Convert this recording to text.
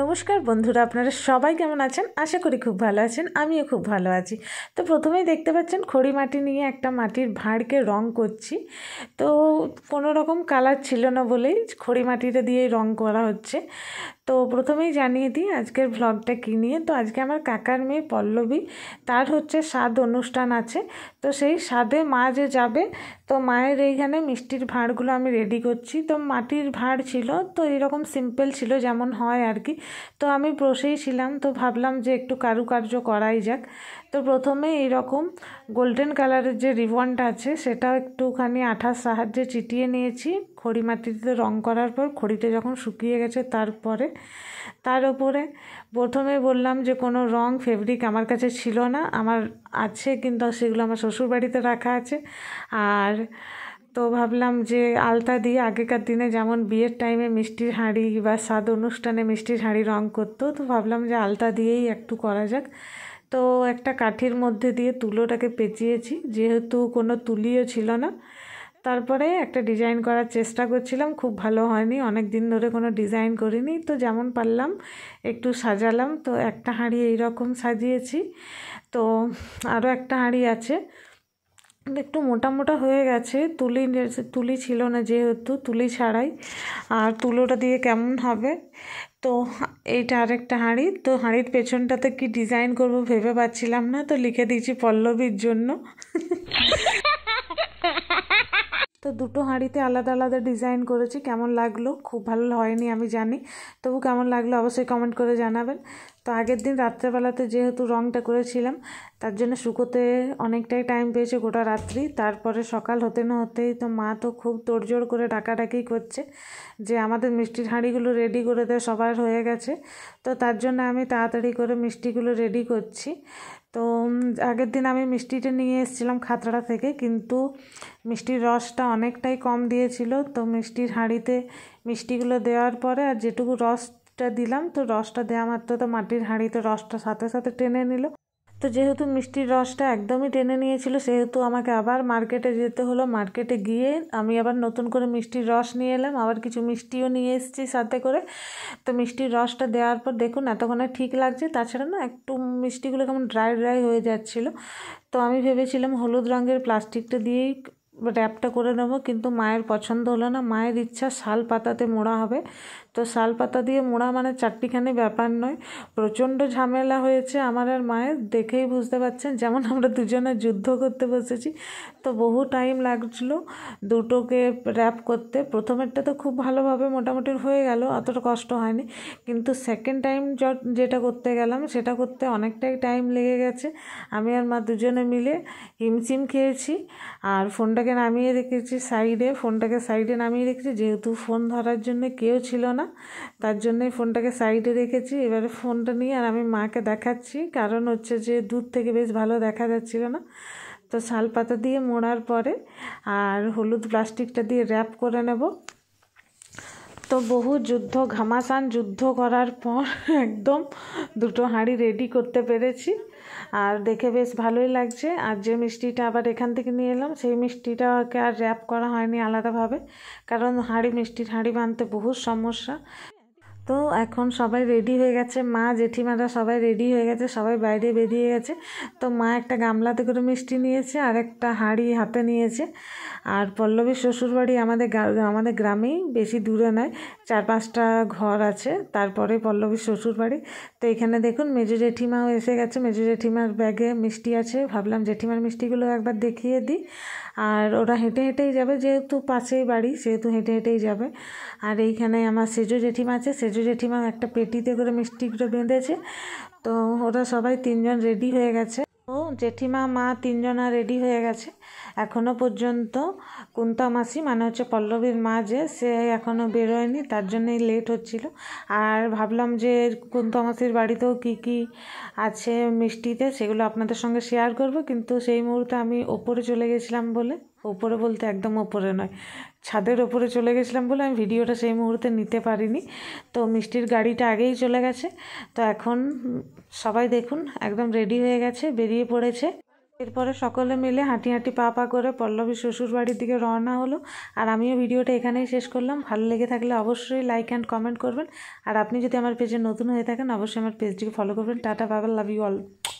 নমস্কার বন্ধুরা আপনারা সবাই কেমন আছেন আশা করি খুব ভালো আছেন আমিও খুব ভালো আছি তো প্রথমেই দেখতে পাচ্ছেন খড়ি মাটি নিয়ে একটা মাটির ভাঁড়কে রং করছি তো কোনো রকম কালার ছিল না বলেই খড়ি মাটিটা দিয়ে রং করা হচ্ছে তো প্রথমেই জানিয়ে দিই আজকের ভ্লগটা কী নিয়ে তো আজকে আমার কাকার মেয়ে পল্লবী তার হচ্ছে স্বাদ অনুষ্ঠান আছে তো সেই স্বাদে মা যে যাবে তো মায়ের এইখানে মিষ্টির ভাঁড়গুলো আমি রেডি করছি তো মাটির ভাঁড় ছিল তো এরকম সিম্পল ছিল যেমন হয় আর কি তো আমি বসেই ছিলাম তো ভাবলাম যে একটু কারুকার্য করাই যাক তো প্রথমে এইরকম গোল্ডেন কালারের যে রিবনটা আছে সেটাও একটুখানি আঠার সাহায্যে চিটিয়ে নিয়েছি খড়ি মাটিতে রং করার পর খড়িটা যখন শুকিয়ে গেছে তারপরে তার ওপরে প্রথমে বললাম যে কোনো রং ফেব্রিক আমার কাছে ছিল না আমার আছে কিন্তু সেগুলো আমার শ্বশুর বাড়িতে রাখা আছে আর তো ভাবলাম যে আলতা দিয়ে আগেকার দিনে যেমন বিয়ের টাইমে মিষ্টির হাঁড়ি বা স্বাদ অনুষ্ঠানে মিষ্টির হাঁড়ি রং করতো তো ভাবলাম যে আলতা দিয়েই একটু করা যাক তো একটা কাঠির মধ্যে দিয়ে তুলোটাকে পেঁচিয়েছি যেহেতু কোনো তুলিও ছিল না তারপরে একটা ডিজাইন করার চেষ্টা করছিলাম খুব ভালো হয়নি অনেক দিন ধরে কোনো ডিজাইন করিনি তো যেমন পারলাম একটু সাজালাম তো একটা হাঁড়ি এইরকম সাজিয়েছি তো আরও একটা হাঁড়ি আছে একটু মোটা মোটা হয়ে গেছে তুলি তুলি ছিল না যেহেতু তুলি ছাড়াই আর তুলোটা দিয়ে কেমন হবে তো এইটা আরেকটা হাঁড়ি তো হাঁড়ির পেছনটাতে কি ডিজাইন করব ভেবে পাচ্ছিলাম না তো লিখে দিয়েছি পল্লবীর জন্য তো দুটো হাঁড়িতে আলাদা আলাদা ডিজাইন করেছি কেমন লাগলো খুব ভালো হয়নি আমি জানি তবু কেমন লাগলো অবশ্যই কমেন্ট করে জানাবেন তো আগের দিন রাত্রেবেলাতে যেহেতু রঙটা করেছিলাম তার জন্য শুকোতে অনেকটাই টাইম পেয়েছে গোটা রাত্রি তারপরে সকাল হতে না হতেই তো মা তো খুব তোড়জোড় করে ডাকাডাকি করছে যে আমাদের মিষ্টির হাঁড়িগুলো রেডি করে দেয় সবার হয়ে গেছে তো তার জন্য আমি তাড়াতাড়ি করে মিষ্টিগুলো রেডি করছি তো আগের দিন আমি মিষ্টিটা নিয়ে এসেছিলাম খাতড়া থেকে কিন্তু মিষ্টির রসটা অনেকটাই কম দিয়েছিল তো মিষ্টির হাঁড়িতে মিষ্টিগুলো দেওয়ার পরে আর যেটুকু রসটা দিলাম তো রসটা দেওয়া মাত্র তো মাটির হাঁড়িতে রসটা সাথে সাথে টেনে নিল তো যেহেতু মিষ্টির রসটা একদমই টেনে নিয়েছিল সেহেতু আমাকে আবার মার্কেটে যেতে হলো মার্কেটে গিয়ে আমি আবার নতুন করে মিষ্টির রস নিয়ে এলাম আবার কিছু মিষ্টিও নিয়ে এসেছি সাথে করে তো মিষ্টির রসটা দেওয়ার পর দেখুন এতক্ষণে ঠিক লাগছে তাছাড়া না একটু মিষ্টিগুলো কেমন ড্রাই ড্রাই হয়ে যাচ্ছিলো তো আমি ভেবেছিলাম হলুদ রঙের প্লাস্টিকটা দিয়েই র্যাপটা করে নেবো কিন্তু মায়ের পছন্দ হলো না মায়ের ইচ্ছা শাল পাতাতে মোড়া হবে তো শাল পাতা দিয়ে মোড়া মানে চারটিখানি ব্যাপার নয় প্রচণ্ড ঝামেলা হয়েছে আমার আর মায়ের দেখেই বুঝতে পারছেন যেমন আমরা দুজনে যুদ্ধ করতে বসেছি তো বহু টাইম লাগছিল দুটোকে র্যাপ করতে প্রথমেরটা তো খুব ভালোভাবে মোটামুটি হয়ে গেল অতটা কষ্ট হয়নি কিন্তু সেকেন্ড টাইম যেটা করতে গেলাম সেটা করতে অনেকটাই টাইম লেগে গেছে আমি আর মা দুজনে মিলে হিমসিম খেয়েছি আর ফোনটাকে ফোনটাকে নামিয়ে রেখেছি সাইডে ফোনটাকে সাইডে নামিয়ে রেখেছি যেহেতু ফোন ধরার জন্য কেউ ছিল না তার জন্যই ফোনটাকে সাইডে রেখেছি এবারে ফোনটা নিয়ে আর আমি মাকে দেখাচ্ছি কারণ হচ্ছে যে দূর থেকে বেশ ভালো দেখা যাচ্ছিল না তো শালপাতা দিয়ে মোড়ার পরে আর হলুদ প্লাস্টিকটা দিয়ে র্যাপ করে নেব তো বহু যুদ্ধ ঘামাসান যুদ্ধ করার পর একদম দুটো হাঁড়ি রেডি করতে পেরেছি আর দেখে বেশ ভালোই লাগছে আর যে মিষ্টিটা আবার এখান থেকে নিয়ে এলাম সেই মিষ্টিটাকে আর র্যাপ করা হয়নি আলাদাভাবে কারণ হাঁড়ি মিষ্টির হাঁড়ি বানতে বহু সমস্যা তো এখন সবাই রেডি হয়ে গেছে মা জেঠিমারা সবাই রেডি হয়ে গেছে সবাই বাইরে বেরিয়ে গেছে তো মা একটা গামলাতে করে মিষ্টি নিয়েছে আর একটা হাঁড়ি হাতে নিয়েছে আর পল্লবীর শ্বশুরবাড়ি আমাদের আমাদের গ্রামেই বেশি দূরে নয় চার পাঁচটা ঘর আছে তারপরে পল্লবীর শ্বশুরবাড়ি তো এখানে দেখুন মেজো জেঠিমাও এসে গেছে মেজো জেঠিমার ব্যাগে মিষ্টি আছে ভাবলাম জেঠিমার মিষ্টিগুলো একবার দেখিয়ে দিই আর ওরা হেঁটে হেঁটেই যাবে যেহেতু পাশেই বাড়ি সেহেতু হেঁটে হেঁটেই যাবে আর এইখানে আমার সেজো জেঠিমা আছে সেজো জেঠিমা একটা পেটিতে করে মিষ্টিগুলো বেঁধেছে তো ওরা সবাই তিনজন রেডি হয়ে গেছে ও জেঠিমা মা তিনজনা রেডি হয়ে গেছে এখনো পর্যন্ত কুন্তা মাসি মানে হচ্ছে পল্লবীর মা যে সে এখনো বেরোয়নি তার জন্যই লেট হচ্ছিল আর ভাবলাম যে কুন্তা মাসির বাড়িতেও কি কি আছে মিষ্টিতে সেগুলো আপনাদের সঙ্গে শেয়ার করব কিন্তু সেই মুহূর্তে আমি ওপরে চলে গেছিলাম বলে ওপরে বলতে একদম ওপরে নয় ছাদের ওপরে চলে গেছিলাম বলে আমি ভিডিওটা সেই মুহূর্তে নিতে পারিনি তো মিষ্টির গাড়িটা আগেই চলে গেছে তো এখন সবাই দেখুন একদম রেডি হয়ে গেছে বেরিয়ে পড়েছে এরপরে সকলে মিলে হাঁটি হাঁটি পা পা করে পল্লবী শ্বশুর বাড়ির দিকে রওনা হলো আর আমিও ভিডিওটা এখানেই শেষ করলাম ভালো লেগে থাকলে অবশ্যই লাইক অ্যান্ড কমেন্ট করবেন আর আপনি যদি আমার পেজে নতুন হয়ে থাকেন অবশ্যই আমার পেজটিকে ফলো করবেন টাটা বাবা লাভ ইউ অল